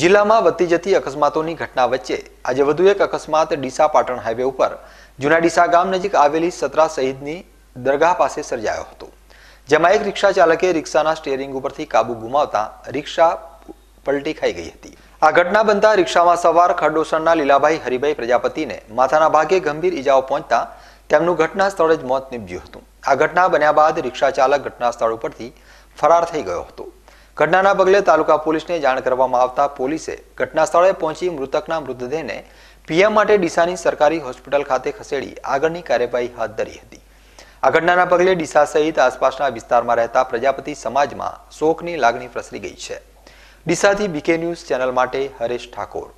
જિલ્લામાં વધતી જતી અકસ્માતોની ઘટના વચ્ચે આજે વધુ એક અકસ્માત ડીસા પાટણ હાઈવે ઉપર જૂના ડીસા ગામ નજીક આવેલી સતરા સહિતની દરગાહ પાસે સર્જાયો હતો જેમાં એક રિક્ષા ચાલકે રિક્ષાના સ્ટેરિંગ ઉપરથી કાબુ ગુમાવતા રિક્ષા પલટી ખાઈ ગઈ હતી આ ઘટના બનતા રિક્ષામાં સવાર ખરડોસણના લીલાભાઈ હરિભાઈ પ્રજાપતિને માથાના ભાગે ગંભીર ઈજાઓ પહોંચતા તેમનું ઘટના સ્થળે જ મોત નીપજ્યું હતું આ ઘટના બન્યા બાદ રિક્ષા ચાલક ઘટના સ્થળ ઉપરથી ફરાર થઈ ગયો હતો ઘટનાના પગલે તાલુકા પોલીસને જાણ કરવામાં આવતા પોલીસે ઘટના સ્થળે પહોંચી મૃતકના મૃતદેહને પીએમ માટે ડીસાની સરકારી હોસ્પિટલ ખાતે ખસેડી આગળની કાર્યવાહી હાથ ધરી હતી આ ઘટનાના પગલે ડીસા સહિત આસપાસના વિસ્તારમાં રહેતા પ્રજાપતિ સમાજમાં શોકની લાગણી પ્રસરી ગઈ છે ડીસાથી બીકે ન્યૂઝ ચેનલ માટે હરેશ ઠાકોર